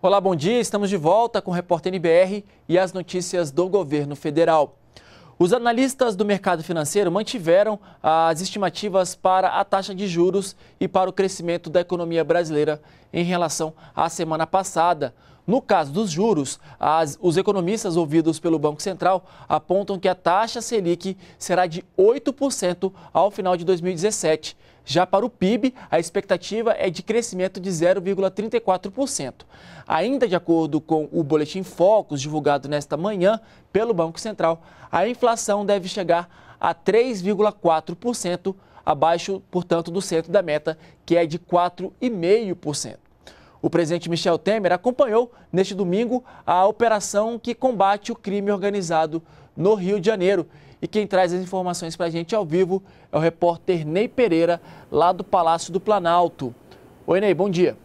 Olá, bom dia. Estamos de volta com o Repórter NBR e as notícias do governo federal. Os analistas do mercado financeiro mantiveram as estimativas para a taxa de juros e para o crescimento da economia brasileira em relação à semana passada. No caso dos juros, as, os economistas ouvidos pelo Banco Central apontam que a taxa Selic será de 8% ao final de 2017. Já para o PIB, a expectativa é de crescimento de 0,34%. Ainda de acordo com o boletim Focus divulgado nesta manhã pelo Banco Central, a inflação deve chegar a 3,4%, abaixo, portanto, do centro da meta, que é de 4,5%. O presidente Michel Temer acompanhou neste domingo a operação que combate o crime organizado no Rio de Janeiro. E quem traz as informações para a gente ao vivo é o repórter Ney Pereira, lá do Palácio do Planalto. Oi, Ney, bom dia.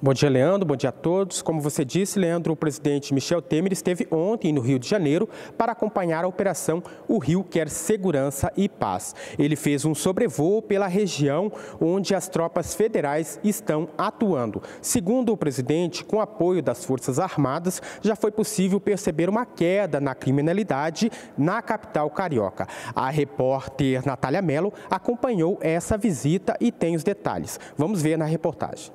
Bom dia, Leandro. Bom dia a todos. Como você disse, Leandro, o presidente Michel Temer esteve ontem no Rio de Janeiro para acompanhar a operação O Rio Quer Segurança e Paz. Ele fez um sobrevoo pela região onde as tropas federais estão atuando. Segundo o presidente, com apoio das Forças Armadas, já foi possível perceber uma queda na criminalidade na capital carioca. A repórter Natália Mello acompanhou essa visita e tem os detalhes. Vamos ver na reportagem.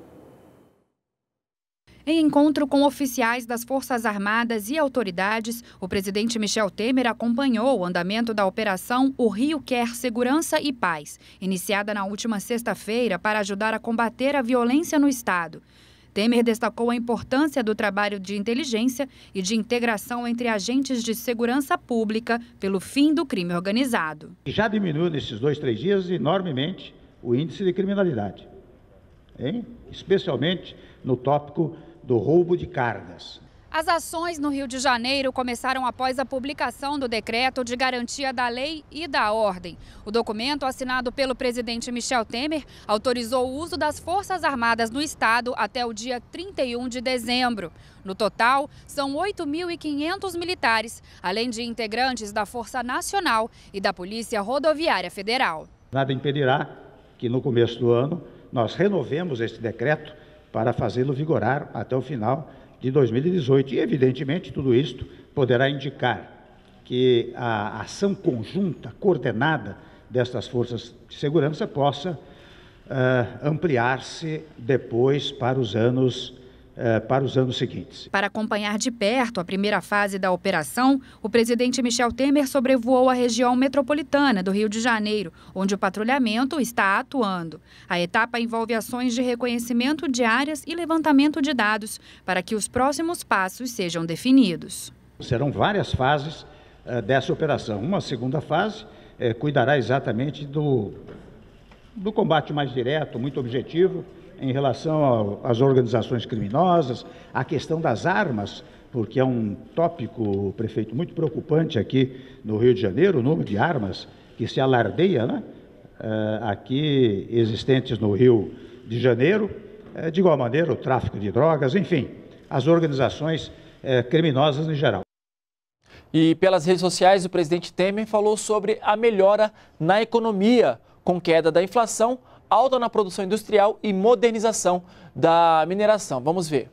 Em encontro com oficiais das Forças Armadas e autoridades, o presidente Michel Temer acompanhou o andamento da operação O Rio Quer Segurança e Paz, iniciada na última sexta-feira para ajudar a combater a violência no Estado. Temer destacou a importância do trabalho de inteligência e de integração entre agentes de segurança pública pelo fim do crime organizado. Já diminuiu nesses dois, três dias enormemente o índice de criminalidade, hein? especialmente no tópico do roubo de cargas. As ações no Rio de Janeiro começaram após a publicação do decreto de garantia da lei e da ordem. O documento, assinado pelo presidente Michel Temer, autorizou o uso das Forças Armadas no Estado até o dia 31 de dezembro. No total, são 8.500 militares, além de integrantes da Força Nacional e da Polícia Rodoviária Federal. Nada impedirá que, no começo do ano, nós renovemos este decreto para fazê-lo vigorar até o final de 2018. E, evidentemente, tudo isto poderá indicar que a ação conjunta, coordenada destas forças de segurança possa uh, ampliar-se depois para os anos eh, para os anos seguintes. Para acompanhar de perto a primeira fase da operação, o presidente Michel Temer sobrevoou a região metropolitana do Rio de Janeiro, onde o patrulhamento está atuando. A etapa envolve ações de reconhecimento de áreas e levantamento de dados para que os próximos passos sejam definidos. Serão várias fases eh, dessa operação. Uma segunda fase eh, cuidará exatamente do, do combate mais direto, muito objetivo em relação às organizações criminosas, a questão das armas, porque é um tópico, prefeito, muito preocupante aqui no Rio de Janeiro, o número de armas que se alardeia, né? Eh, aqui existentes no Rio de Janeiro, eh, de igual maneira o tráfico de drogas, enfim, as organizações eh, criminosas em geral. E pelas redes sociais, o presidente Temer falou sobre a melhora na economia, com queda da inflação, alta na produção industrial e modernização da mineração. Vamos ver.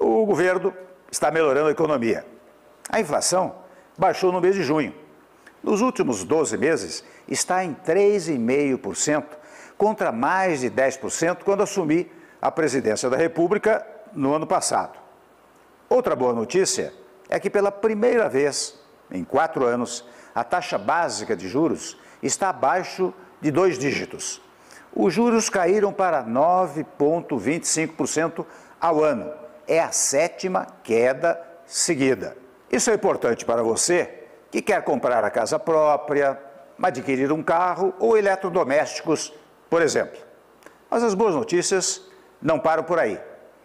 O governo está melhorando a economia. A inflação baixou no mês de junho. Nos últimos 12 meses, está em 3,5%, contra mais de 10% quando assumi a presidência da República no ano passado. Outra boa notícia é que, pela primeira vez em quatro anos, a taxa básica de juros está abaixo de dois dígitos. Os juros caíram para 9,25% ao ano. É a sétima queda seguida. Isso é importante para você que quer comprar a casa própria, adquirir um carro ou eletrodomésticos, por exemplo. Mas as boas notícias não param por aí.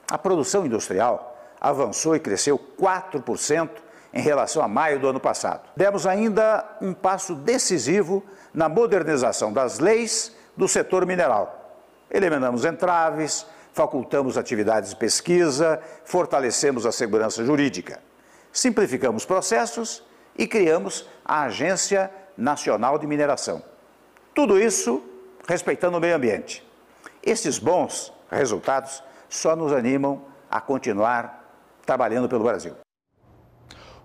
A produção industrial avançou e cresceu 4% em relação a maio do ano passado. Demos ainda um passo decisivo na modernização das leis do setor mineral. Eliminamos entraves, facultamos atividades de pesquisa, fortalecemos a segurança jurídica, simplificamos processos e criamos a Agência Nacional de Mineração. Tudo isso respeitando o meio ambiente. Esses bons resultados só nos animam a continuar trabalhando pelo Brasil.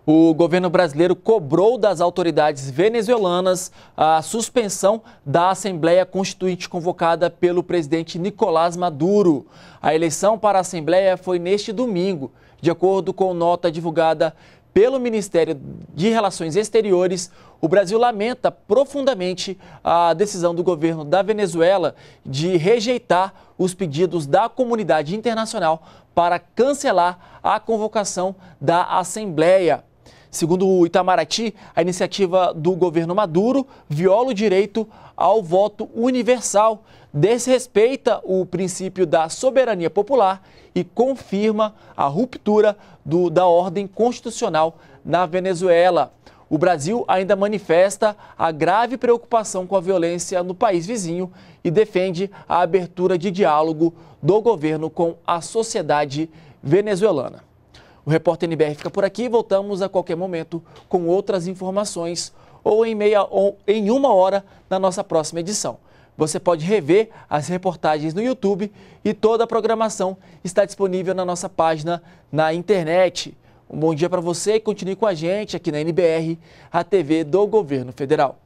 O governo brasileiro cobrou das autoridades venezuelanas a suspensão da Assembleia Constituinte convocada pelo presidente Nicolás Maduro. A eleição para a Assembleia foi neste domingo. De acordo com nota divulgada pelo Ministério de Relações Exteriores, o Brasil lamenta profundamente a decisão do governo da Venezuela de rejeitar os pedidos da comunidade internacional para cancelar a convocação da Assembleia. Segundo o Itamaraty, a iniciativa do governo Maduro viola o direito ao voto universal, desrespeita o princípio da soberania popular e confirma a ruptura do, da ordem constitucional na Venezuela. O Brasil ainda manifesta a grave preocupação com a violência no país vizinho e defende a abertura de diálogo do governo com a sociedade venezuelana. O repórter NBR fica por aqui. Voltamos a qualquer momento com outras informações ou em, meia, ou em uma hora na nossa próxima edição. Você pode rever as reportagens no YouTube e toda a programação está disponível na nossa página na internet. Um bom dia para você e continue com a gente aqui na NBR, a TV do Governo Federal.